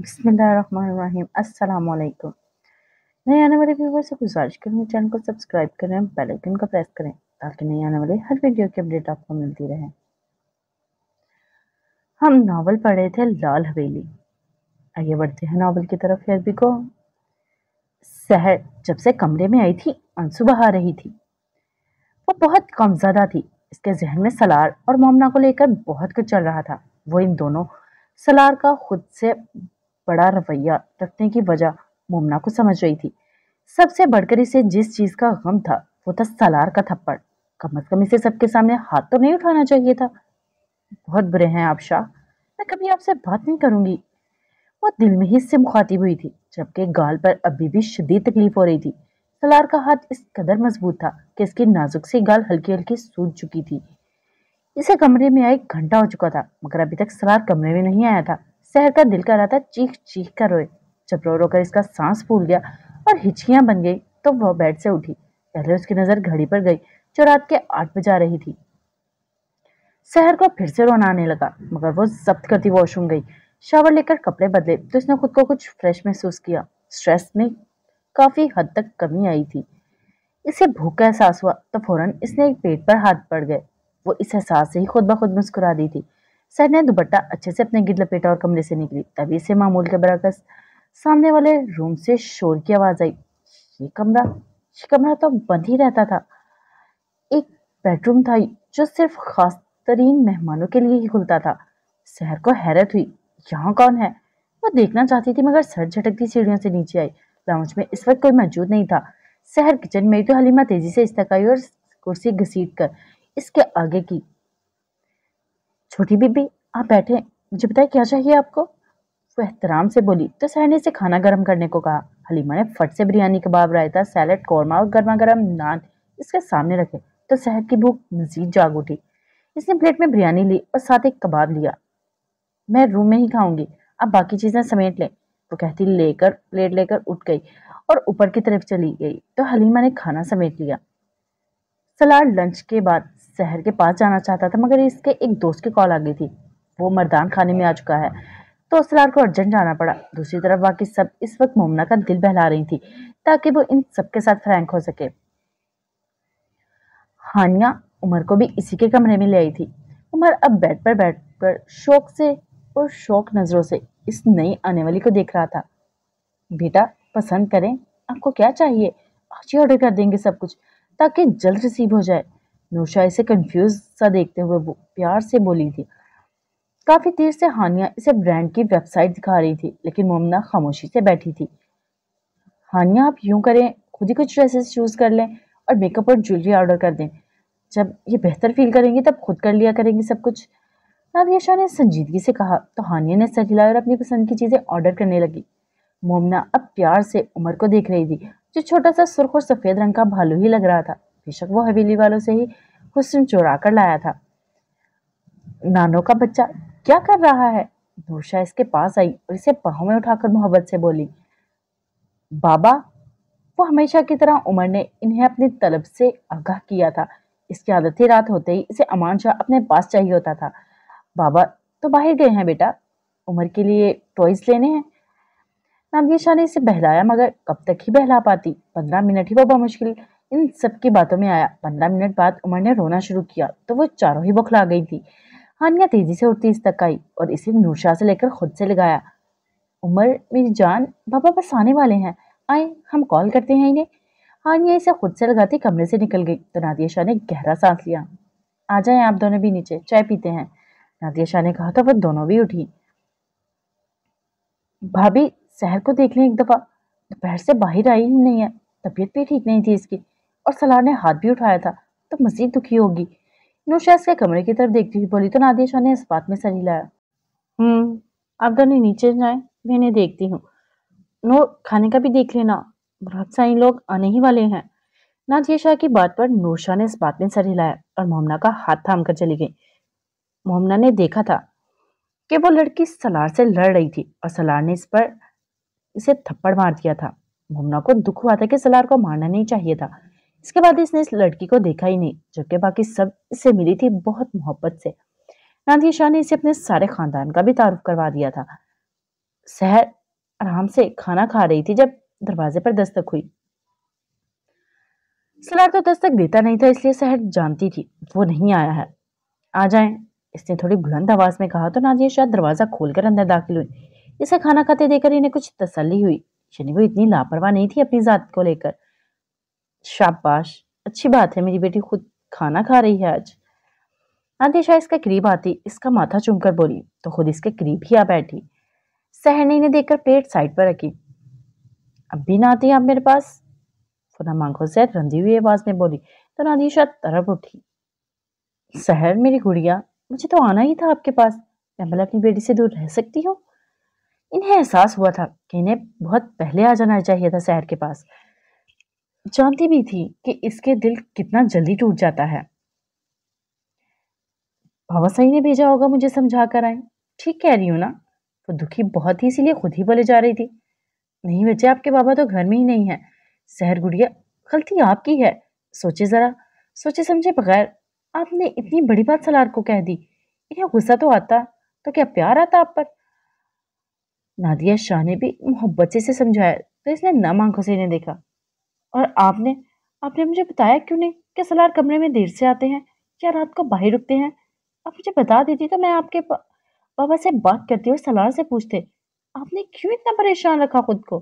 बसमीम अल्लाम नए आने वाले व्यूवर से गुजारिश करूँगी चैनल को सब्सक्राइब करें बेल आइकन का प्रेस करें ताकि नए आने वाले हर वीडियो की अपडेट आपको मिलती रहे हम नावल पढ़ रहे थे लाल हवेली आइए बढ़ते हैं नावल की तरफ यार बिको सहर जब से कमरे में आई थी आंसू बहा रही थी वो बहुत कमज़दा थी इसके जहन में सलार और मोमना को लेकर बहुत कुछ चल रहा था वो इन दोनों सलार का खुद से बड़ा रवैया रखने की वजह मोमना को समझ रही थी सबसे बढ़कर इसे जिस चीज का गम था वो था सलार का थप्पड़ कम अज कम इसे सबके सामने हाथ तो नहीं उठाना चाहिए था बहुत बुरे हैं आप शाह मैं कभी आपसे बात नहीं करूंगी वो दिल में ही इससे मुखातिब हुई थी जबकि गाल पर अभी भी शदीद तकलीफ हो रही थी सलार का हाथ इस कदर मजबूत था कि इसकी नाजुक सी गाल हल्की हल्की सूझ चुकी थी इसे कमरे में आए घंटा हो चुका था मगर अभी तक सलार कमरे में नहीं आया था शहर का दिल कर रहा था चीख चीख कर रोए जब रो रो कर इसका सांस फूल गया और हिचकियां बन गई तो वह बेड से उठी पहले उसकी नजर घड़ी पर गई जो रात के आठ बजा रही थी शहर को फिर से रोना आने लगा मगर वो जब्त करती वॉशरूम गई शावर लेकर कपड़े बदले तो इसने खुद को कुछ फ्रेश महसूस किया स्ट्रेस में काफी हद तक कमी आई थी इसे भूख का एहसास हुआ तो फौरन इसने एक पेट पर हाथ पड़ गए वो इस एहसास से ही खुद ब खुद मुस्कुरा दी थी सर ने दुपट्टा अच्छे से अपने गिर लपेटा और कमरे से निकली तभी से मामूल के बरकस सामने वाले रूम से शोर की आवाज़ आई ये कमरा ये कमरा तो बंद ही रहता था एक बेडरूम था जो सिर्फ खास तरीन मेहमानों के लिए ही खुलता था शहर को हैरत हुई यहाँ कौन है वो देखना चाहती थी मगर सर झटकती सीढ़ियों से नीचे आई लाउंज में इस वक्त कोई मौजूद नहीं था शहर किचन में तो हलीमा तेजी से इस्तक आई और कुर्सी घसीट कर इसके आगे की छोटी बीबी आप बैठे मुझे बताए क्या चाहिए आपको वो एहतराम से बोली तो सर ने इसे खाना गर्म करने को कहा हलीमा ने फट से बिरयानी कबाब रायता सैलड कौरमा और गर्मा गर्म नान इसके सामने रखे तो सहर की भूख मजीद जाग उठी इसने प्लेट में बिरयानी ली और साथ एक कबाब लिया मैं रूम में ही खाऊंगी अब बाकी चीज़ें समेट लें वो कहती लेकर प्लेट लेकर उठ गई और ऊपर की तरफ चली गई तो हलीमा ने खाना समेट लिया सलाद लंच के बाद शहर के पास जाना चाहता था मगर इसके एक दोस्त की कॉल आ गई थी वो मरदान खाने में आ चुका है तो असरार को अर्जेंट जाना पड़ा दूसरी तरफ बाकी सब इस वक्त मोमना का दिल बहला रही थी ताकि वो इन सबके साथ फ्रैंक हो सके हानिया उमर को भी इसी के कमरे में ले आई थी उमर अब बेड पर बैठकर शौक से और शौक नज़रों से इस नई आने वाली को देख रहा था बेटा पसंद करें आपको क्या चाहिए आज ही ऑर्डर कर देंगे सब कुछ ताकि जल्द रिसीव हो जाए नूशा इसे कंफ्यूज सा देखते हुए प्यार से बोली थी काफ़ी देर से हानिया इसे ब्रांड की वेबसाइट दिखा रही थी लेकिन मोमना खामोशी से बैठी थी हानिया आप यूं करें खुद ही कुछ ड्रेसेस चूज़ कर लें और मेकअप और ज्वेलरी ऑर्डर कर दें जब ये बेहतर फील करेंगी तब खुद कर लिया करेंगी सब कुछ नादिया शाह ने संजीदगी से कहा तो हानिया ने सर हिलाया और अपनी पसंद की चीज़ें ऑर्डर करने लगी मोमना अब प्यार से उमर को देख रही थी जो छोटा सा सुर्ख और सफ़ेद रंग का भालू ही लग रहा था बेशक वो हवेली वालों से ही हुसन चुरा कर लाया था नानो का बच्चा क्या कर रहा है नूरशाह इसके पास आई और इसे पाँव में उठाकर मोहब्बत से बोली बाबा वो हमेशा की तरह उमर ने इन्हें अपनी तलब से आगाह किया था इसकी आदत ही रात होते ही इसे अमान शाह अपने पास चाहिए होता था बाबा तो बाहर गए हैं बेटा उमर के लिए टॉयज लेने हैं नादिया शाह ने इसे बहलाया मगर कब तक ही बहला पाती पंद्रह मिनट ही वो मुश्किल इन सब की बातों में आया पंद्रह मिनट बाद उमर ने रोना शुरू किया तो वो चारों ही बौखला गई थी हानिया तेजी से उठती इस तक आई और इसे नूरशाह से लेकर खुद से लगाया उमर मेरी जान पापा बस आने वाले हैं आए हम कॉल करते हैं इन्हें हानिया इसे खुद से लगाते कमरे से निकल गई तो नादिया शाह ने गहरा सांस लिया आ जाए आप दोनों भी नीचे चाय पीते हैं नादिया शाह ने कहा तो वह दोनों भी उठी भाभी शहर को देख लें एक दफा दोपहर से बाहर आई ही नहीं है तबीयत भी ठीक नहीं थी इसकी और सलार ने हाथ भी उठाया था तो मजीद दुखी होगी नौशाज के कमरे की तरफ देखती हुई बोली तो नादिया शाह ने इस बात में सर हिलाया हम्म आप दोनों नीचे जाए मैं इन्हें देखती हूँ नो खाने का भी देख लेना बहुत सारे लोग आने ही वाले हैं नादिया शाह की बात पर नूरशाह ने इस बात में सर हिलाया और मोहम्ना का हाथ थाम कर चली गई मोहम्ना ने देखा था कि वो लड़की सलार से लड़ रही थी और सलार ने इस पर इसे थप्पड़ मार दिया था मोमना को दुख हुआ था कि सलार को मारना नहीं चाहिए था इसके बाद इसने इस लड़की को देखा ही नहीं जबकि बाकी सब इससे मिली थी बहुत मोहब्बत से नादिया शाह ने इसे अपने सारे खानदान का भी तारुफ करवा दिया था शहर आराम से खाना खा रही थी जब दरवाजे पर दस्तक हुई सलार तो दस्तक देता नहीं था इसलिए शहर जानती थी वो नहीं आया है आ जाए इसने थोड़ी बुलंद आवाज में कहा तो नादिया शाह दरवाजा खोलकर अंदर दाखिल हुई इसे खाना खाते देखकर इन्हें कुछ तसली हुई यानी वो इतनी लापरवाह नहीं थी अपनी जात को लेकर शाबाश अच्छी बात है मेरी बेटी खुद खाना खा रही है आज आदिशा इसके करीब आती इसका माथा चूमकर बोली तो खुद इसके करीब ही आ बैठी सहनी ने देखकर प्लेट साइड पर रखी अब भी ना आती आप मेरे पास फुना मांगो जैद रंधी हुई आवाज में बोली तो नादिशा तरफ उठी सहर मेरी गुड़िया मुझे तो आना ही था आपके पास क्या मैं अपनी बेटी से दूर रह सकती हूँ इन्हें एहसास हुआ था कि इन्हें बहुत पहले आ जाना चाहिए था शहर के पास जानती भी थी कि इसके दिल कितना जल्दी टूट जाता है बाबा सही ने भेजा होगा मुझे समझा कर आए ठीक कह रही हूँ ना वो तो दुखी बहुत ही इसीलिए खुद ही बोले जा रही थी नहीं बच्चे आपके बाबा तो घर में ही नहीं है शहर गुड़िया गलती आपकी है सोचे ज़रा सोचे समझे बगैर आपने इतनी बड़ी बात सलार को कह दी इन्हें गुस्सा तो आता तो क्या प्यार आता आप पर नादिया शाह ने भी मोहब्बत से समझाया तो इसने नम आंखों से इन्हें देखा और आपने आपने मुझे बताया क्यों नहीं कि सलार कमरे में देर से आते हैं या रात को बाहर रुकते हैं आप मुझे बता तो मैं आपके पापा से बात करती और सलार से पूछते आपने क्यों इतना परेशान रखा खुद को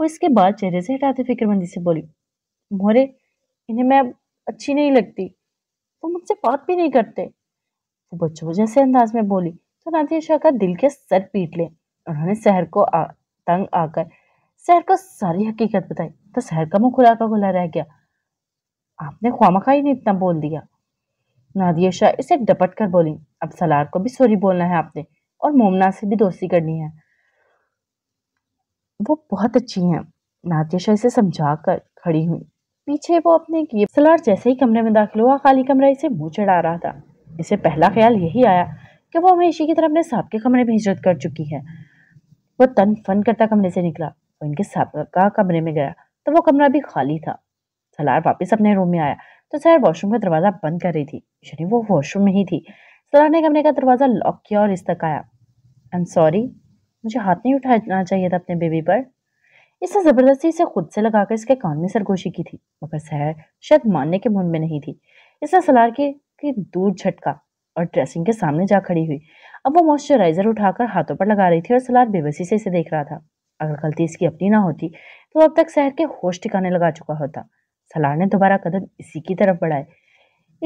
वो इसके बाद चेहरे से हटाते फिक्रमंदी से बोली मोहरे इन्हें मैं अच्छी नहीं लगती वो मुझसे बात भी नहीं करते वो बच्चों जैसे अंदाज में बोली तो नादिया शाह का दिल के सर पीट ले उन्होंने शहर को आ, तंग आकर शहर को सारी हकीकत बताई तो शहर का मुंह खुला का खुला रह गया आपने ख्वामखा ही नहीं इतना बोल दिया नादिया शाह इसे डपट कर बोली अब सलार को भी सॉरी बोलना है आपने और मोमना से भी दोस्ती करनी है वो बहुत अच्छी हैं नादिया शाह इसे समझा कर खड़ी हुई पीछे वो अपने किए सलार जैसे ही कमरे में दाखिल हुआ खाली कमरा इसे मुंह चढ़ा रहा था इसे पहला ख्याल यही आया कि वो हमेशा की तरह अपने साहब के कमरे में हिजरत कर चुकी है वो तन फन करता कमरे से निकला तो इनके का कमरे में गया तो वो कमरा भी खाली था सलार वापस अपने रूम में आया तो सैर वॉशरूम का दरवाज़ा बंद कर रही थी यानी वो वॉशरूम में ही थी सलार ने कमरे का दरवाज़ा लॉक किया और इस तक आया आई एम सॉरी मुझे हाथ नहीं उठाना चाहिए था अपने बेबी पर इसने ज़बरदस्ती इसे खुद से लगाकर इसके कान में सरगोशी की थी मगर सहर शायद मानने के मन में नहीं थी इसने सलार के, के दूर झटका और ड्रेसिंग के सामने जा खड़ी हुई अब वो मॉइस्चराइजर उठाकर हाथों पर लगा रही थी और सलार बेबसी से इसे देख रहा था अगर गलती इसकी अपनी ना होती तो अब तक शहर के होश ठिकाने लगा चुका होता सलार ने दोबारा कदम इसी की तरफ बढ़ाए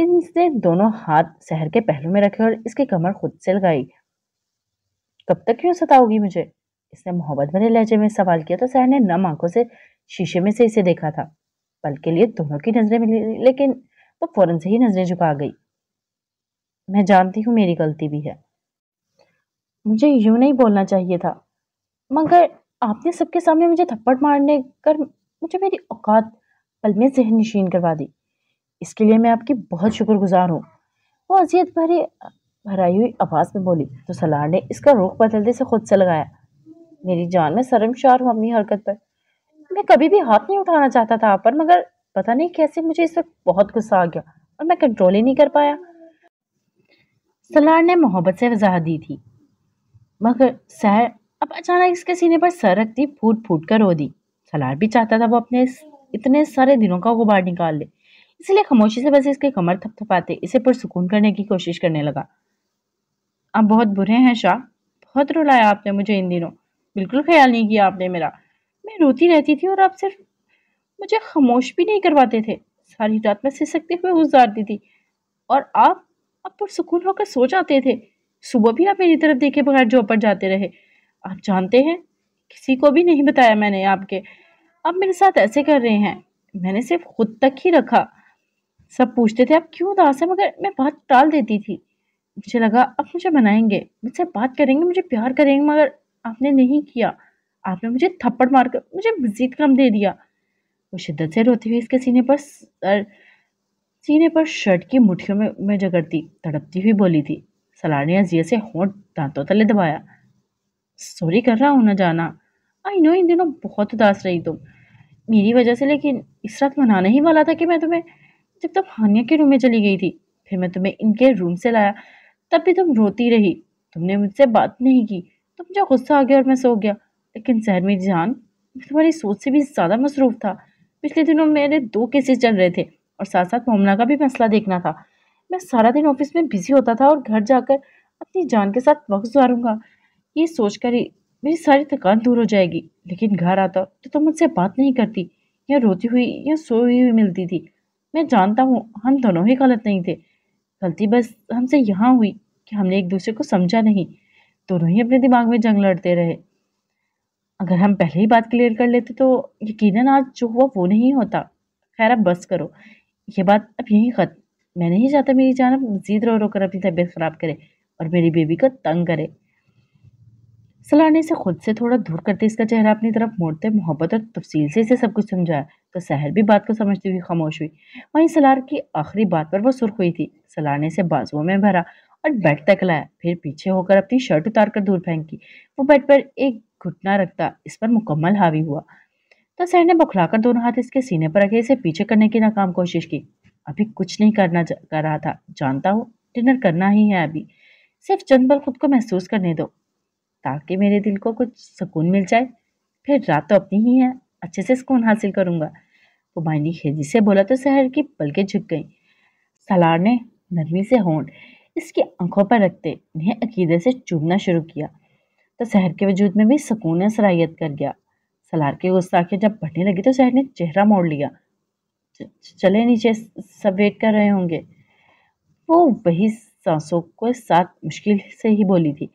इसने दोनों हाथ शहर के पहलू में रखे और इसकी कमर खुद से लगाई कब तक क्यों सताओगी मुझे इसने मोहब्बत भरे लहजे में सवाल किया तो शहर ने नम आंखों से शीशे में से इसे देखा था पल के लिए दोनों की नजरें मिली लेकिन वो तो फौरन से ही नजरें झुका गई मैं जानती हूँ मेरी गलती भी है मुझे यूं नहीं बोलना चाहिए था मगर आपने सबके सामने मुझे थप्पड़ मारने कर मुझे मेरी औकात पल में जहन नशीन करवा दी इसके लिए मैं आपकी बहुत शुक्रगुजार हूँ वो अजियत भरी भराई हुई आवाज़ में बोली तो सलार ने इसका रुख बदलते से खुद से लगाया मेरी जान में शर्मशार हूँ अपनी हरकत पर मैं कभी भी हाथ नहीं उठाना चाहता था आप पर मगर पता नहीं कैसे मुझे इस वक्त बहुत गुस्सा आ गया और मैं कंट्रोल ही नहीं कर पाया सलार ने मोहब्बत से वजाहत दी थी मगर सहर अब अचानक इसके सीने पर सर रखती फूट फूट कर रो दी सलार भी चाहता था वो अपने इतने सारे दिनों का गुबार निकाल ले इसलिए खामोशी से बस इसके कमर थपथपाते इसे पुरसकून करने की कोशिश करने लगा आप बहुत बुरे हैं शाह बहुत रुलाया आपने मुझे इन दिनों बिल्कुल ख्याल नहीं किया आपने मेरा मैं रोती रहती थी और आप सिर्फ मुझे खामोश भी नहीं करवाते थे सारी रात में सिसकते हुए गुजारती थी और आप अब पुरसकून होकर सो जाते थे सुबह भी आप मेरी तरफ देखे बगैर जो पर जाते रहे आप जानते हैं किसी को भी नहीं बताया मैंने आपके आप मेरे साथ ऐसे कर रहे हैं मैंने सिर्फ खुद तक ही रखा सब पूछते थे आप क्यों उदास है मगर मैं बात टाल देती थी मुझे लगा आप मुझे मनाएंगे मुझसे बात करेंगे मुझे प्यार करेंगे मगर आपने नहीं किया आपने मुझे थप्पड़ मारकर मुझे मजीद कम दे दिया वो शिद्दत से रोते हुए इसके सीने पर सर सीने पर शर्ट की मुठियों में में जगड़ती तड़पती हुई बोली थी सलार ने अजिया से होंठ दांतों तले दबाया सॉरी कर रहा हूँ ना जाना आई नो इन दिनों बहुत उदास रही तुम मेरी वजह से लेकिन इस रात मनाना ही वाला था कि मैं तुम्हें जब तुम हानिया के रूम में चली गई थी फिर मैं तुम्हें इनके रूम से लाया तब भी तुम रोती रही तुमने मुझसे बात नहीं की तुम जो गुस्सा आ गया और मैं सो गया लेकिन जहर मेरी जान तुम्हारी सोच से भी ज़्यादा मसरूफ था पिछले दिनों मेरे दो केसेस चल रहे थे और साथ साथ मोमना का भी मसला देखना था मैं सारा दिन ऑफिस में बिजी होता था और घर जाकर अपनी जान के साथ वक्त गुजारूंगा ये सोचकर ही मेरी सारी थकान दूर हो जाएगी लेकिन घर आता तो तुम मुझसे बात नहीं करती या रोती हुई या सोई हुई मिलती थी मैं जानता हूँ हम दोनों ही गलत नहीं थे गलती बस हमसे यहाँ हुई कि हमने एक दूसरे को समझा नहीं दोनों ही अपने दिमाग में जंग लड़ते रहे अगर हम पहले ही बात क्लियर कर लेते तो यकीनन आज जो हुआ वो नहीं होता खैर अब बस करो ये बात अब यहीं ख़त्म मैं नहीं चाहता मेरी जान अब मजीद रो रो कर अपनी तबीयत ख़राब करे और मेरी बेबी को तंग करे सलाने से खुद से थोड़ा दूर करते इसका चेहरा अपनी तरफ मोड़ते मोहब्बत और तफसील से इसे सब कुछ समझाया तो सहर भी बात को समझती हुई खामोश हुई वहीं सलार की आखिरी बात पर वो सुर्ख हुई थी सलाने से बाजुओं में भरा और बेड तक लाया फिर पीछे होकर अपनी शर्ट उतार कर दूर फेंकी वो बेड पर एक घुटना रखता इस पर मुकम्मल हावी हुआ तो सहर ने बुखलाकर दोनों हाथ इसके सीने पर रखे इसे पीछे करने की नाकाम कोशिश की अभी कुछ नहीं करना कर रहा था जानता हूँ डिनर करना ही है अभी सिर्फ चंद पल खुद को महसूस करने दो ताकि मेरे दिल को कुछ सुकून मिल जाए फिर रात तो अपनी ही है अच्छे से सुकून हासिल करूँगा पुबाइनी खेजी से बोला तो शहर की पलकें झुक गईं सलार ने नरमी से होंठ इसकी आंखों पर रखते इन्हें अकीदे से चूमना शुरू किया तो शहर के वजूद में भी सुकून सराहियत कर गया सलार की गुस्ताखी जब बढ़ने लगी तो शहर ने चेहरा मोड़ लिया चले नीचे सब वेट कर रहे होंगे वो वही सांसों को साथ मुश्किल से ही बोली थी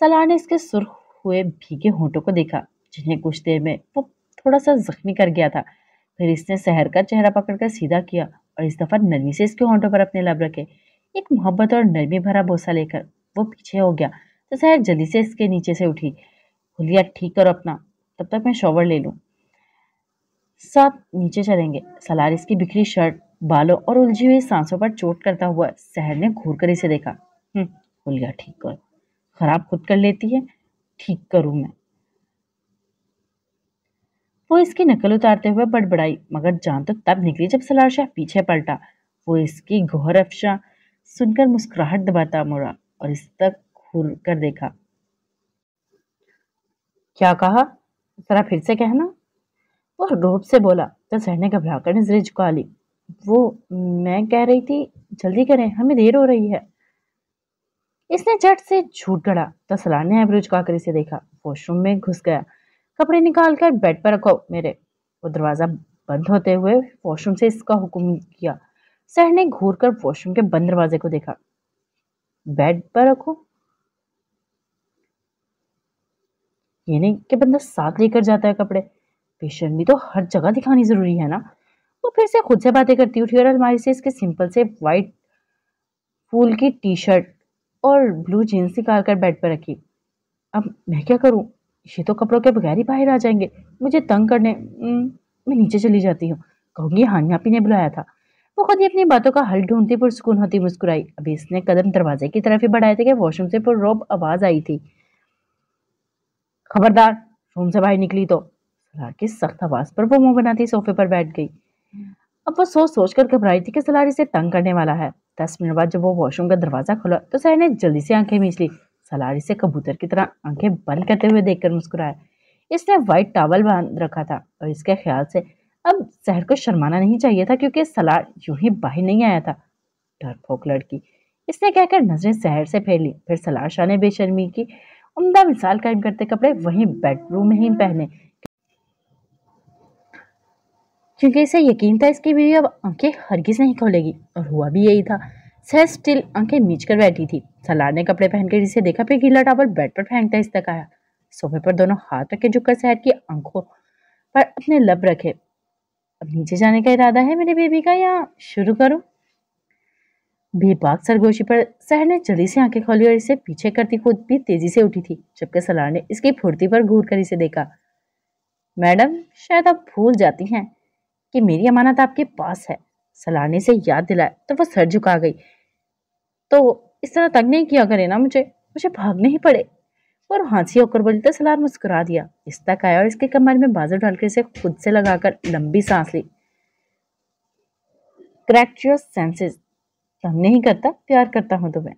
सलार ने इसके सुर्ख हुए भीगे होंठों को देखा जिन्हें कुछ देर में वो थोड़ा सा जख्मी कर गया था फिर इसने शहर का चेहरा पकड़कर सीधा किया और इस दफा नरमी से इसके होंठों पर अपने लब रखे एक मोहब्बत और नरमी भरा बोसा लेकर वो पीछे हो गया तो शहर जल्दी से इसके नीचे से उठी हुलिया ठीक करो अपना तब तक मैं शॉवर ले लूँ साथ नीचे चलेंगे सलार इसकी बिखरी शर्ट बालों और उलझी हुई सांसों पर चोट करता हुआ शहर ने घूर कर इसे देखा हुलिया हम्म, ठीक करो खराब खुद कर लेती है ठीक करूं मैं वो इसकी नकल उतारते हुए बड़बड़ाई मगर जान तो तब निकली जब सलार शाह पीछे पलटा वो इसकी घोर अफशा सुनकर मुस्कुराहट दबाता मुड़ा और इस तक खुर कर देखा क्या कहा जरा फिर से कहना वो रोब से बोला तो सहने ने घबरा कर नजरें झुका ली वो मैं कह रही थी जल्दी करें हमें देर हो रही है इसने झट से झूठ गड़ा तसला तो ने को आकर इसे देखा वॉशरूम में घुस गया कपड़े निकाल कर बेड पर रखो मेरे वो दरवाज़ा बंद होते हुए वॉशरूम से इसका हुक्म किया सर ने घूर कर वॉशरूम के बंद दरवाजे को देखा बेड पर रखो ये नहीं कि बंदा साथ लेकर जाता है कपड़े पेशेंट भी तो हर जगह दिखानी ज़रूरी है ना वो फिर से खुद से बातें करती उठी और अलमारी से इसके सिंपल से वाइट फूल की टी शर्ट और ब्लू जीन्स निकाल कर बेड पर रखी अब मैं क्या करूं? ये तो कपड़ों के बगैर ही बाहर आ जाएंगे मुझे तंग करने मैं नीचे चली जाती हूँ कहूँगी हानियापी ने बुलाया था वो खुद ही अपनी बातों का हल ढूंढती पुरसकून होती मुस्कुराई अभी इसने कदम दरवाजे की तरफ ही बढ़ाए थे कि वॉशरूम से रोब आवाज आई थी खबरदार रूम से बाहर निकली तो सलार की सख्त आवाज पर वो मुंह बनाती सोफे पर बैठ गई अब वो सोच सोच कर घबराई थी कि सलार इसे तंग करने वाला है दस मिनट बाद जब वो वॉशरूम का दरवाज़ा खोला तो सर ने जल्दी से आंखें मींच ली सलारी से कबूतर की तरह आंखें बंद करते हुए देखकर मुस्कुराया इसने वाइट टावल बांध रखा था और इसके ख्याल से अब सहर को शर्माना नहीं चाहिए था क्योंकि सलार यूं ही बाहर नहीं आया था डरपोक लड़की इसने कहकर नजरें सहर से फेर ली फिर सलार शाह ने बेशर्मी की उमदा मिसाल कायम करते कपड़े वहीं बेडरूम में ही पहने क्योंकि इसे यकीन था इसकी बीवी अब आंखें हरगिज नहीं खोलेगी और हुआ भी यही था सह स्टिल आंखें मीच कर बैठी थी सलार ने कपड़े पहनकर इसे देखा फिर गीला टावल बेड पर फेंकता इस तक आया सोफे पर दोनों हाथ रखे झुककर सहर की आंखों पर अपने लब रखे अब नीचे जाने का इरादा है मेरे बेबी का या शुरू करूं बेबाक सरगोशी पर सहर ने जल्दी से आंखें खोली और इसे पीछे करती खुद भी तेजी से उठी थी जबकि सलार ने इसकी फुर्ती पर घूर कर इसे देखा मैडम शायद आप भूल जाती हैं कि मेरी अमानत आपके पास है सलाने से याद दिलाए तो वह सर झुका गई तो इस तरह तंग नहीं किया करे ना मुझे मुझे भागने ही पड़े और हाँसी होकर बोली तो सलार मुस्कुरा दिया इस तक आया और इसके कमर में बाजू डालकर इसे खुद से लगाकर लंबी सांस ली योर सेंसेस तंग नहीं करता प्यार करता हूँ तुम्हें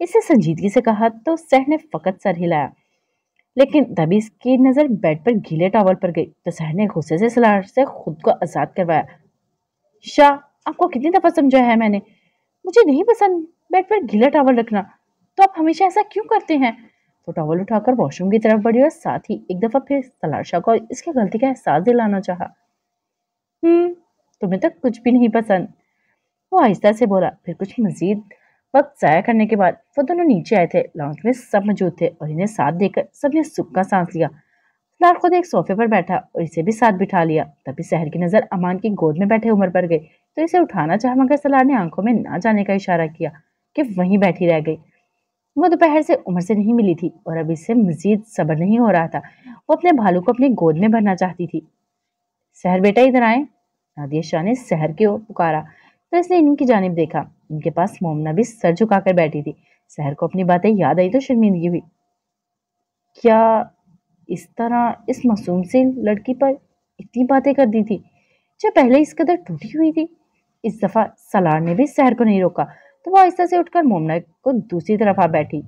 इसे संजीदगी से कहा तो सह ने फकत सर हिलाया लेकिन तभी इसकी नज़र बेड पर गीले टावल पर गई तो सहर ने गुस्से से सलार से खुद को आज़ाद करवाया शाह आपको कितनी दफ़ा समझाया है मैंने मुझे नहीं पसंद बेड पर गीला टावल रखना तो आप हमेशा ऐसा क्यों करते हैं वो तो टॉवल उठाकर वॉशरूम की तरफ बढ़ी और साथ ही एक दफ़ा फिर सलार शाह को इसकी गलती का एहसास दिलाना चाहा हम्म, तुम्हें तो कुछ भी नहीं पसंद वो आहिस्ता से बोला फिर कुछ मजीद वक्त ज़ाया करने के बाद वो दोनों नीचे आए थे लॉन्च में सब मौजूद थे और इन्हें साथ देखकर सबने सुख का सांस लिया लाल खुद एक सोफे पर बैठा और इसे भी साथ बिठा लिया तभी सहर की नज़र अमान की गोद में बैठे उमर पर गई तो इसे उठाना चाह मगर सलार ने आंखों में ना जाने का इशारा किया कि वहीं बैठी रह गई वो दोपहर से उमर से नहीं मिली थी और अब इससे मजीद सब्र नहीं हो रहा था वो अपने भालू को अपनी गोद में भरना चाहती थी सहर बेटा इधर आए नादिया शाह ने सहर की ओर पुकारा तो इसलिए इनकी जानब देखा इनके पास मोमना भी सर झुकाकर बैठी थी शहर को अपनी बातें याद आई तो शर्मिंदगी हुई क्या इस तरह इस मासूम सी लड़की पर इतनी बातें कर दी थी जो पहले इस कदर टूटी हुई थी इस दफ़ा सलार ने भी शहर को नहीं रोका तो वह आहिस्ता से उठकर मोमना को दूसरी तरफ आ बैठी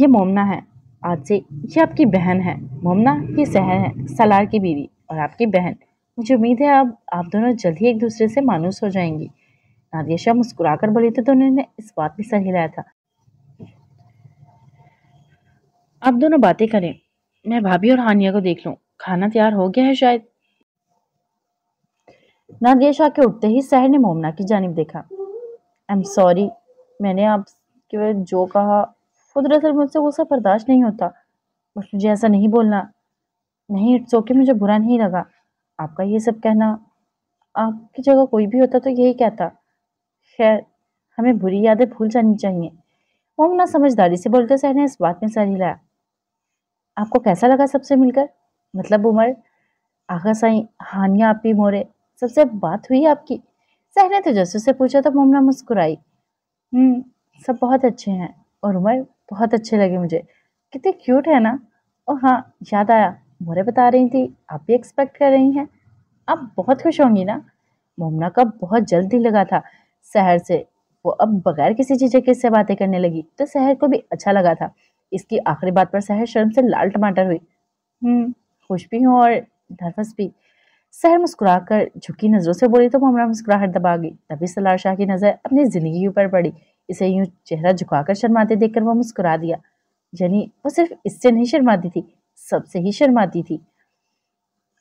ये मोमना है आज से ये आपकी बहन है मोमना ये शहर है सलार की बीवी और आपकी बहन मुझे उम्मीद है अब आप दोनों जल्द ही एक दूसरे से मानूस हो जाएंगी नादिया शाह मुस्कुरा कर बोली तो दोनों ने इस बात में सर हिलाया था आप दोनों बातें करें मैं भाभी और हानिया को देख लूं खाना तैयार हो गया है शायद नादिया शाह के उठते ही सहर ने मोमना की जानब देखा आई एम सॉरी मैंने आपके जो कहा वो दरअसल मुझसे गुस्सा बर्दाश्त नहीं होता बस मुझे ऐसा नहीं बोलना नहीं इट्स ओके मुझे बुरा नहीं लगा आपका ये सब कहना आपकी जगह कोई भी होता तो यही कहता खैर हमें बुरी यादें भूल जानी चाहिए ना समझदारी से बोलते सर ने इस बात में सर हिलाया आपको कैसा लगा सबसे मिलकर मतलब उमर आगा साई हानिया आपी मोरे सबसे बात हुई आपकी सर ने तेजस्व से पूछा तो मोमना मुस्कुराई हम्म सब बहुत अच्छे हैं और उमर बहुत अच्छे लगे मुझे कितने क्यूट है ना और हाँ याद आया मुहरे बता रही थी आप भी एक्सपेक्ट कर रही हैं आप बहुत खुश होंगी ना मोमना का बहुत जल्दी लगा था शहर से वो अब बगैर किसी चीज़ के इससे बातें करने लगी तो शहर को भी अच्छा लगा था इसकी आखिरी बात पर शहर शर्म से लाल टमाटर हुई हम्म, खुश भी हूँ और नर्वस भी शहर मुस्कुरा कर झुकी नज़रों से बोली तो मोमना मुस्कुराहट दबा गई तभी सलार शाह की नज़र अपनी ज़िंदगी पर पड़ी इसे यूं चेहरा झुकाकर शर्माते देखकर वो मुस्कुरा दिया यानी वो सिर्फ इससे नहीं शर्माती थी सबसे ही शर्माती थी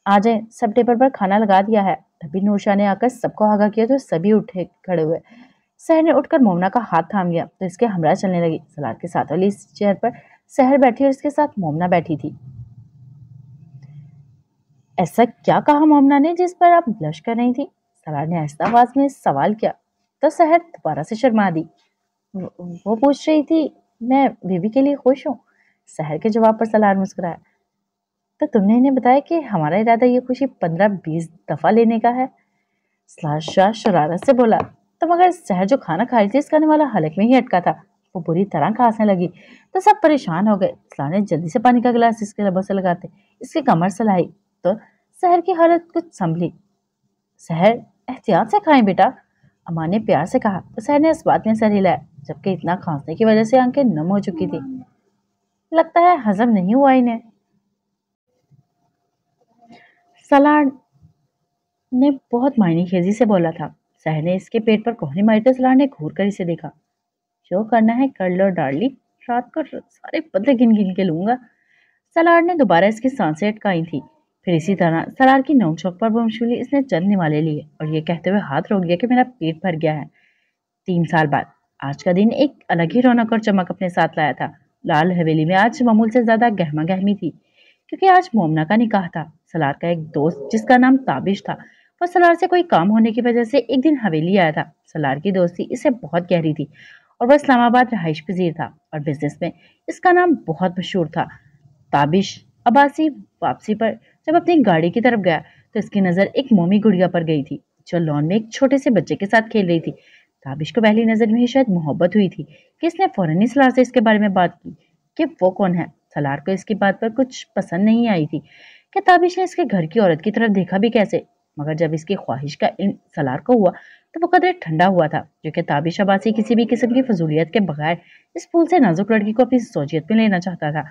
आज सब टेबल पर खाना लगा दिया है तभी नूरशाह ने आकर सबको आगा किया तो सभी उठे खड़े हुए शहर ने उठकर मोमना का हाथ थाम लिया तो इसके हमरा चलने लगी सलाद के साथ वाली चेयर पर शहर बैठी और इसके साथ मोमना बैठी थी ऐसा क्या कहा मोमना ने जिस पर आप ब्लश कर रही थी सलाद ने ऐसा आवाज में सवाल किया तो शहर दोबारा से शर्मा दी वो पूछ रही थी मैं बेबी के लिए खुश हूँ शहर के जवाब पर सलार मुस्कुराया तो तुमने इन्हें बताया कि हमारा इरादा ये खुशी पंद्रह बीस दफ़ा लेने का है शाह शरारत से बोला तो मगर शहर जो खाना खा रही थी इसका वाला हलक में ही अटका था वो बुरी तरह खांसने लगी तो सब परेशान हो गए सलाह ने जल्दी से पानी का गिलास इसके लबों से लगाते इसके कमर से लाई तो शहर की हालत कुछ संभली शहर एहतियात से खाएं बेटा अम्मा ने प्यार से कहा तो शहर ने इस बात में सर हिलाया जबकि इतना खांसने की वजह से आंखें नम हो चुकी थी लगता है हजम नहीं हुआ इन्हें सलाड ने बहुत मायने खेजी से बोला था सह ने इसके पेट पर कोहनी मारी तो सलाड ने घूर कर इसे देखा जो करना है कर लो डार्ली रात को सारे पत्ते गिन गिन के लूंगा सलाड ने दोबारा इसकी सांसें अटकाई थी फिर इसी तरह सलाड की नोक छोक पर बमशूली इसने चंद निवाले लिए और ये कहते हुए हाथ रोक दिया कि मेरा पेट भर गया है तीन साल बाद आज का दिन एक अलग ही रौनक और चमक अपने साथ लाया था लाल हवेली में आज मामूल से ज़्यादा गहमा गहमी थी क्योंकि आज मोमना का निकाह था सलार का एक दोस्त जिसका नाम ताबिश था वह सलार से कोई काम होने की वजह से एक दिन हवेली आया था सलार की दोस्ती इसे बहुत गहरी थी और वह इस्लामाबाद रहाइश पजीर था और बिजनेस में इसका नाम बहुत मशहूर था ताबिश अबासी वापसी पर जब अपनी गाड़ी की तरफ गया तो इसकी नज़र एक मोमी गुड़िया पर गई थी जो लॉन में एक छोटे से बच्चे के साथ खेल रही थी ताबिश को पहली नज़र में ही शायद मोहब्बत हुई थी कि इसने फ़ौरन ही सलार से इसके बारे में बात की कि वो कौन है सलार को इसकी बात पर कुछ पसंद नहीं आई थी कि ताबिश ने इसके घर की औरत की तरफ देखा भी कैसे मगर जब इसकी ख्वाहिश का इन सलार को हुआ तो वो कदरे ठंडा हुआ था जो कि ताबिश अबासी किसी भी किस्म की फजूलियत के बगैर इस फूल से नाजुक लड़की को अपनी सोचियत में लेना चाहता था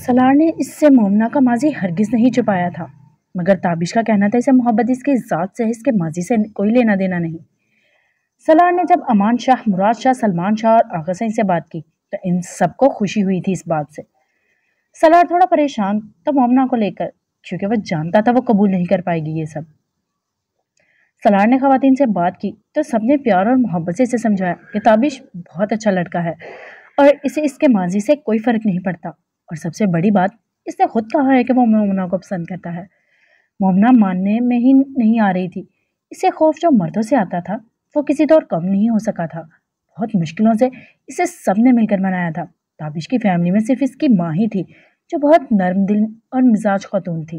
सलार ने इससे मोमना का माजी हरगिज नहीं छुपाया था मगर ताबिश का कहना था इसे मोहब्बत इसके ज़ात से इसके माजी से कोई लेना देना नहीं सलार ने जब अमान शाह मुराद शाह सलमान शाह और आगा सिंह से बात की तो इन सबको खुशी हुई थी इस बात से सलार थोड़ा परेशान था मोमना को लेकर क्योंकि वह जानता था वो कबूल नहीं कर पाएगी ये सब सलार ने खातन से बात की तो सबने प्यार और मोहब्बत से इसे समझाया कि ताबिश बहुत अच्छा लड़का है और इसे इसके माजी से कोई फ़र्क नहीं पड़ता और सबसे बड़ी बात इसने खुद कहा है कि वो मोमना को पसंद करता है मोमना मानने में ही नहीं आ रही थी इसे खौफ जो मर्दों से आता था वो किसी तौर कम नहीं हो सका था बहुत मुश्किलों से इसे सब ने मिलकर मनाया था ताबिश की फैमिली में सिर्फ इसकी माँ ही थी जो बहुत नर्म दिल और मिजाज खातून थी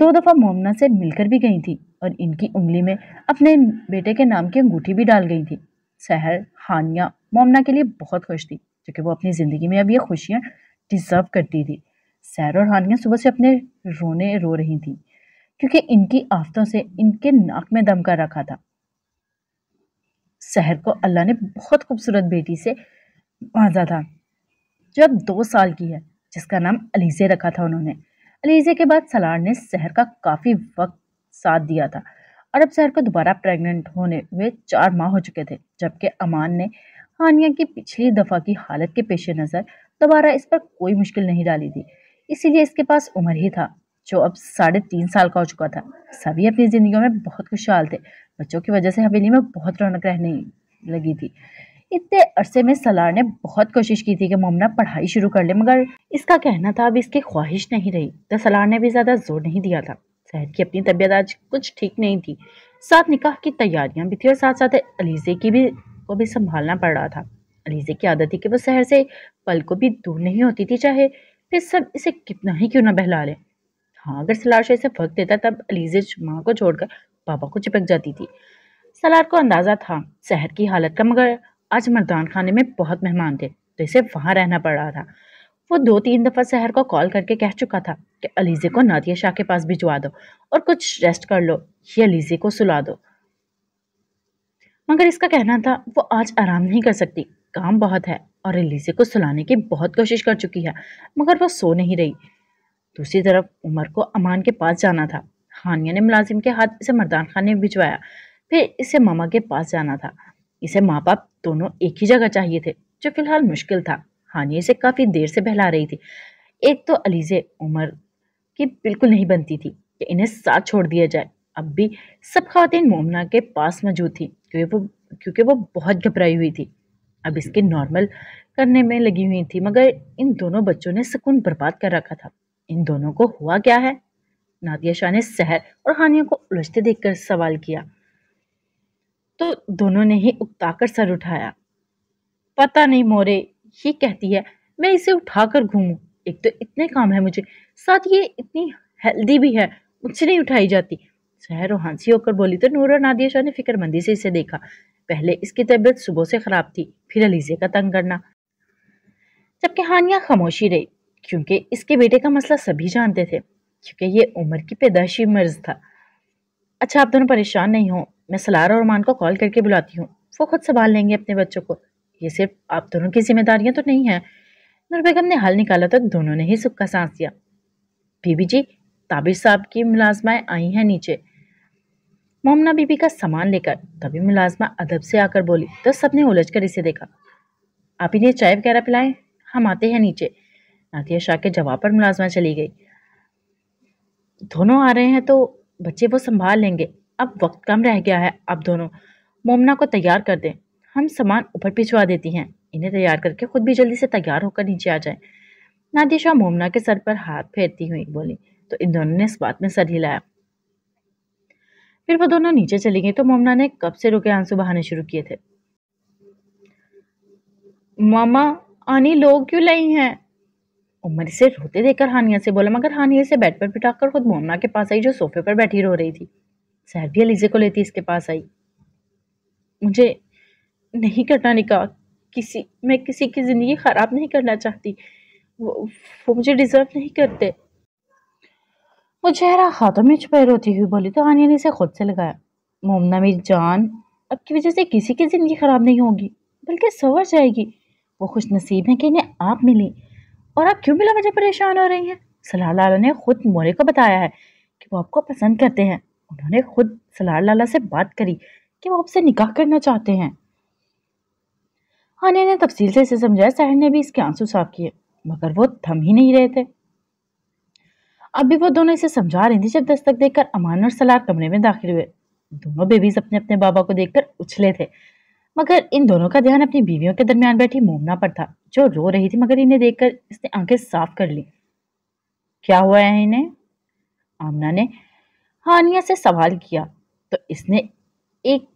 दो दफ़ा मोमना से मिलकर भी गई थी और इनकी उंगली में अपने बेटे के नाम की अंगूठी भी डाल गई थी सहर हानिया मोमना के लिए बहुत खुश थी क्योंकि वो अपनी ज़िंदगी में अब ये खुशियाँ डिज़र्व करती थी सहर और हानिया सुबह से अपने रोने रो रही थी क्योंकि इनकी आफतों से इनके नाक में दम कर रखा था सहर को अल्लाह ने बहुत खूबसूरत बेटी से वाजा था जो अब दो साल की है जिसका नाम अलीजे रखा था उन्होंने अलीजे के बाद सलार ने शहर का काफ़ी वक्त साथ दिया था और अब शहर को दोबारा प्रेग्नेंट होने हुए चार माह हो चुके थे जबकि अमान ने हानिया की पिछली दफ़ा की हालत के पेश नज़र दोबारा इस पर कोई मुश्किल नहीं डाली थी इसीलिए इसके पास उम्र ही था जो अब साढ़े तीन साल का हो चुका था सभी अपनी ज़िंदगी में बहुत खुशहाल थे बच्चों की वजह से हवेली में बहुत रौनक रहने लगी थी इतने अरसे में सलार ने बहुत कोशिश की थी कि मोमना पढ़ाई शुरू कर ले मगर इसका कहना था अब इसकी ख्वाहिश नहीं रही तो सलार ने भी ज़्यादा जोर नहीं दिया था सहद की अपनी तबीयत आज कुछ ठीक नहीं थी साथ निकाह की तैयारियां भी थी और साथ साथ अलीजे की भी को भी संभालना पड़ रहा था अलीजे की आदत थी कि वह शहर से पल को भी दूर नहीं होती थी चाहे फिर सब इसे कितना ही क्यों ना बहला ले हाँ अगर सलार शाह इसे वक्त देता तब अलीजे माँ को छोड़कर पापा को चिपक जाती थी सलार को अंदाज़ा था शहर की हालत का मगर आज मर्दान खाने में बहुत मेहमान थे तो इसे वहाँ रहना पड़ रहा था वो दो तीन दफ़ा शहर को कॉल करके कह चुका था कि अलीज़े को नादिया शाह के पास भिजवा दो और कुछ रेस्ट कर लो ये अलीज़े को सुला दो मगर इसका कहना था वो आज आराम नहीं कर सकती काम बहुत है और अलीज़े को सुलाने की बहुत कोशिश कर चुकी है मगर वो सो नहीं रही दूसरी तरफ उमर को अमान के पास जाना था हानिया ने मुलाजिम के हाथ इसे मर्दान खाने में भिजवाया फिर इसे मामा के पास जाना था इसे माँ बाप दोनों एक ही जगह चाहिए थे जो फिलहाल मुश्किल था हानिया इसे काफ़ी देर से बहला रही थी एक तो अलीजे उमर की बिल्कुल नहीं बनती थी कि इन्हें साथ छोड़ दिया जाए अब भी सब खातन मोमना के पास मौजूद थी क्योंकि वो क्योंकि वो बहुत घबराई हुई थी अब इसके नॉर्मल करने में लगी हुई थी मगर इन दोनों बच्चों ने सुकून बर्बाद कर रखा था इन दोनों को हुआ क्या है नादिया शाह ने सहर और हानियों को उलझते देखकर सवाल किया तो दोनों ने ही उकताकर सर उठाया पता नहीं मोरे ये कहती है मैं इसे उठाकर घूमू एक तो इतने काम है मुझे साथ ये इतनी हेल्दी भी है मुझसे नहीं उठाई जाती शहर रोहानसी होकर बोली तो नूर और नादिया शाह ने फिक्रमंदी से इसे देखा पहले इसकी तबीयत सुबह से ख़राब थी फिर अलीजे का तंग करना जबकि हानिया खामोशी रही क्योंकि इसके बेटे का मसला सभी जानते थे क्योंकि ये उम्र की पैदाशी मर्ज था अच्छा आप दोनों परेशान नहीं हो मैं सलार और मान को कॉल करके बुलाती हूँ वो खुद संभाल लेंगे अपने बच्चों को ये सिर्फ आप दोनों की जिम्मेदारियाँ तो नहीं हैं नूर बेगम ने हल निकाला तो दोनों ने ही सुख का सांस दिया बीबी जी ताबिर साहब की मुलाजमाएँ आई हैं नीचे मोमना बीबी का सामान लेकर तभी मुलाजमा अदब से आकर बोली तो सबने उलझ कर इसे देखा आप इन्हें चाय वगैरह पिलाएं हम आते हैं नीचे नातिया शाह के जवाब पर मुलाजमा चली गई दोनों आ रहे हैं तो बच्चे वो संभाल लेंगे अब वक्त कम रह गया है अब दोनों मोमना को तैयार कर दें हम सामान ऊपर भिजवा देती हैं इन्हें तैयार करके खुद भी जल्दी से तैयार होकर नीचे आ जाएं नादिशा मोमना के सर पर हाथ फेरती हुई बोली तो इन दोनों ने इस बात में सर हिलाया फिर वो दोनों नीचे चली गई तो मोमना ने कब से रुके आंसू बहाने शुरू किए थे मामा आनी लोग क्यों लाई हैं उमर इसे रोते देखकर हानिया से बोला मगर हानिया से बेड पर बिठाकर खुद मोमना के पास आई जो सोफे पर बैठी रो रही थी भी अलीजे को लेती इसके पास आई मुझे नहीं करना निकाह किसी मैं किसी की ज़िंदगी ख़राब नहीं करना चाहती वो, वो मुझे डिज़र्व नहीं करते वो चेहरा हाथों में छुपे रोती हुई बोली तो आनिया ने इसे खुद से लगाया मोमना मेरी जान अब की वजह से किसी की ज़िंदगी ख़राब नहीं होगी बल्कि सवर जाएगी वो खुश नसीब है कि इन्हें आप मिली और आप क्यों मिला मुझे परेशान हो रही हैं सलाह लाला ने खुद मोरे को बताया है कि वो आपको पसंद करते हैं उन्होंने खुद सलार लाला से बात करी कि वो आपसे निकाह करना चाहते हैं हानिया ने तफसील से इसे समझाया साहिर ने भी इसके आंसू साफ किए मगर वो थम ही नहीं रहे थे अब भी वो दोनों इसे समझा रही थी जब दस्तक देकर अमान और सलार कमरे में दाखिल हुए दोनों बेबीज अपने अपने बाबा को देखकर उछले थे मगर इन दोनों का ध्यान अपनी बीवियों के दरमियान बैठी मोमना पर था जो रो रही थी मगर इन्हें देखकर इसने आंखें साफ कर ली क्या हुआ है इन्हें आमना ने हानिया से सवाल किया तो इसने एक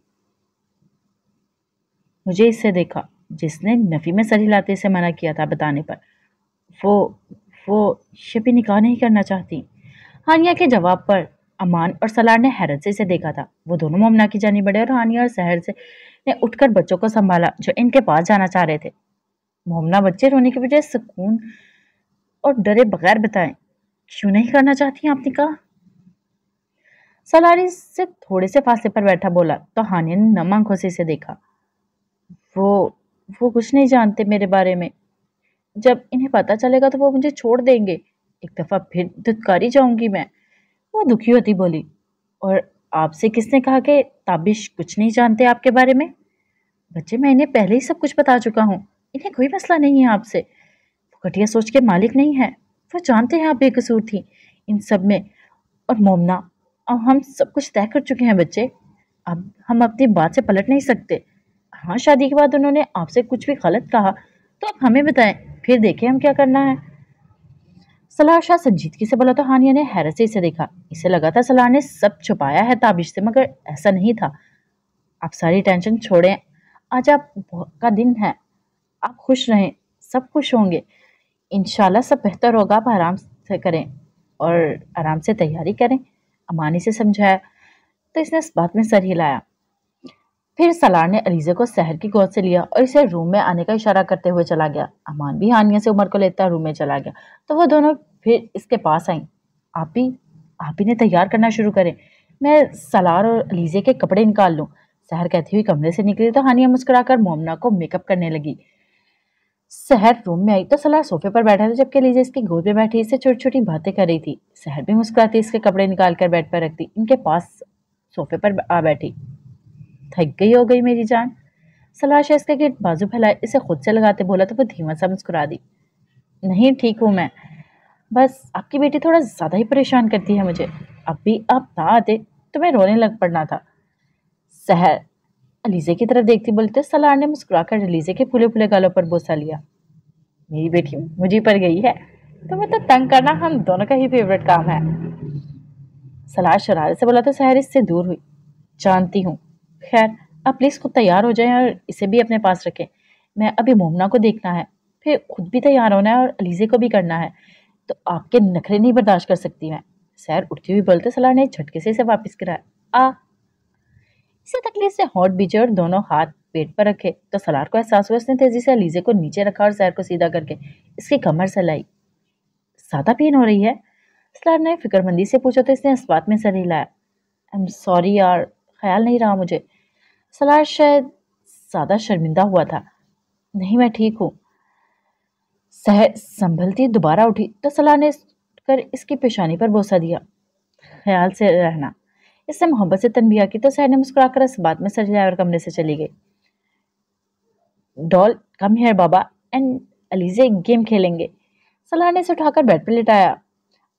मुझे इससे देखा जिसने नफ़ी में सर हिलाते से मना किया था बताने पर वो वो शबी निकाह नहीं करना चाहती हानिया के जवाब पर अमान और सलार ने हैरत से इसे देखा था वो दोनों मोमना की जानी बढ़े और हानिया और सहर से ने उठकर बच्चों को संभाला जो इनके पास जाना चाह रहे थे मोमना बच्चे रोने की बजाय सुकून और डरे बगैर बताएं क्यों नहीं करना चाहती आप निकाह सलारी से थोड़े से फासले पर बैठा बोला तो हानिया ने नमक आंखों से देखा वो वो कुछ नहीं जानते मेरे बारे में जब इन्हें पता चलेगा तो वो मुझे छोड़ देंगे एक दफ़ा फिर धुतकारी जाऊंगी मैं वो दुखी होती बोली और आपसे किसने कहा कि ताबिश कुछ नहीं जानते आपके बारे में बच्चे मैं इन्हें पहले ही सब कुछ बता चुका हूँ इन्हें कोई मसला नहीं है आपसे वो घटिया सोच के मालिक नहीं है वो जानते हैं आप बेकसूर थी इन सब में और मोमना और हम सब कुछ तय कर चुके हैं बच्चे अब हम अपनी बात से पलट नहीं सकते हाँ शादी के बाद उन्होंने आपसे कुछ भी गलत कहा तो आप हमें बताएं फिर देखें हम क्या करना है सलाह शाह संजीदगी से बोला तो हानिया ने हैरत से इसे देखा इसे लगा था सलाह ने सब छुपाया है ताबिश से मगर ऐसा नहीं था आप सारी टेंशन छोड़ें आज आप का दिन है आप खुश रहें सब खुश होंगे इन सब बेहतर होगा आप आराम से करें और आराम से तैयारी करें अमानी से समझाया तो इसने इस बात में सर हिलाया फिर सलार ने अलीजे को शहर की गोद से लिया और इसे रूम में आने का इशारा करते हुए चला गया अमान भी हानिया से उमर को लेता रूम में चला गया तो वो दोनों फिर इसके पास आई आप ही आप ही ने तैयार करना शुरू करें मैं सलार और अलीजे के कपड़े निकाल लूँ शहर कहती हुई कमरे से निकली तो हानिया मुस्कुराकर मोमना को मेकअप करने लगी शहर रूम में आई तो सलाह सोफे पर बैठा था जबकि लीजा इसकी गोद में बैठी इससे छोटी छोटी बातें कर रही थी शहर भी मुस्कुराती इसके कपड़े निकाल कर बेड पर रखती इनके पास सोफे पर आ बैठी थक गई हो गई मेरी जान सलाह शेष का गेट बाजू फैलाए इसे खुद से लगाते बोला तो वो धीमा सा मुस्कुरा दी नहीं ठीक हूँ मैं बस आपकी बेटी थोड़ा ज़्यादा ही परेशान करती है मुझे अब भी आप ना आते तो मैं रोने लग पड़ना था शहर अलीजे की तरफ देखती बोलते सलार ने मुस्कुराकर अलीजे के फूले फूले गालों पर बोसा लिया मेरी बेटी मुझे पर गई है तो मतलब तंग करना हम दोनों का ही फेवरेट काम है सलार शरारत से बोला तो सहर इससे दूर हुई जानती हूँ खैर अब प्लीज़ खुद तैयार हो जाए और इसे भी अपने पास रखें मैं अभी मोमना को देखना है फिर खुद भी तैयार होना है और अलीजे को भी करना है तो आपके नखरे नहीं बर्दाश्त कर सकती मैं सैर उठती हुई बोलते सलार ने झटके से इसे वापस कराया आ इसी तकलीफ से हॉट बीजे और दोनों हाथ पेट पर रखे तो सलार को एहसास हुआ उसने तेजी से अलीजे को नीचे रखा और सैर को सीधा करके इसकी कमर से लाई सादा पेन हो रही है सलार ने फिक्रमंदी से पूछा तो इसने इस बात में सर हिलाया आई एम सॉरी यार ख्याल नहीं रहा मुझे सलार शायद ज़्यादा शर्मिंदा हुआ था नहीं मैं ठीक हूँ सह संभलती दोबारा उठी तो सलार ने कर इसकी पेशानी पर बोसा दिया ख्याल से रहना इससे मोहब्बत से तनबिया की तो सैर ने मुस्कुरा कर इस बात में सर जाए और कमरे से चली गई डॉल कम हेयर बाबा एंड अलीजे गेम खेलेंगे सलाह ने इसे उठाकर बेड पर लिटाया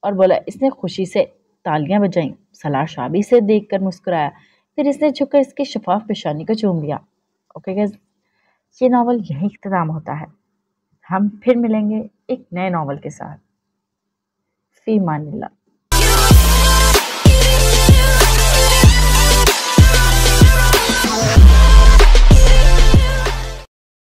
और बोला इसने खुशी से तालियां बजाईं सलाह शाबी से देख कर मुस्कुराया फिर इसने झुककर इसकी शफाफ पेशानी को चूम लिया ओके गैस ये नावल यही इख्ताम होता है हम फिर मिलेंगे एक नए नावल के साथ फी ला